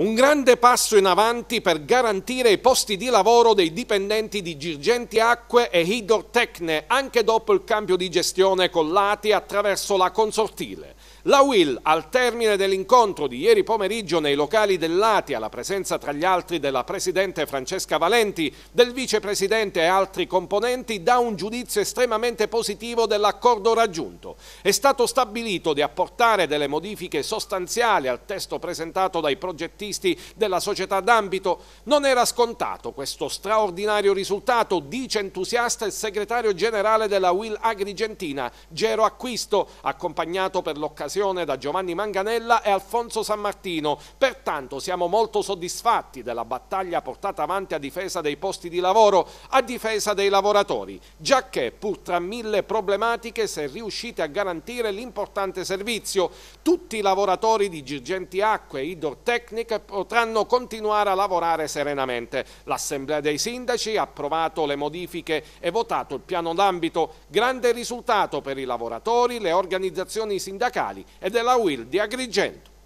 un grande passo in avanti per garantire i posti di lavoro dei dipendenti di Girgenti Acque e Hydrotecne anche dopo il cambio di gestione con l'ATI attraverso la consortile. La Will, al termine dell'incontro di ieri pomeriggio nei locali dell'ATI, alla presenza tra gli altri della Presidente Francesca Valenti, del Vicepresidente e altri componenti, dà un giudizio estremamente positivo dell'accordo raggiunto. È stato stabilito di apportare delle modifiche sostanziali al testo presentato dai progettisti artisti della società d'ambito. Non era scontato questo straordinario risultato, dice entusiasta il segretario generale della Will Agrigentina, Gero Acquisto, accompagnato per l'occasione da Giovanni Manganella e Alfonso San Martino. Pertanto siamo molto soddisfatti della battaglia portata avanti a difesa dei posti di lavoro, a difesa dei lavoratori, giacché pur tra mille problematiche se riuscite a garantire l'importante servizio. Tutti i lavoratori di Girgenti Acque e Idortecnica potranno continuare a lavorare serenamente. L'Assemblea dei Sindaci ha approvato le modifiche e votato il piano d'ambito, grande risultato per i lavoratori, le organizzazioni sindacali e della UIL di Agrigento.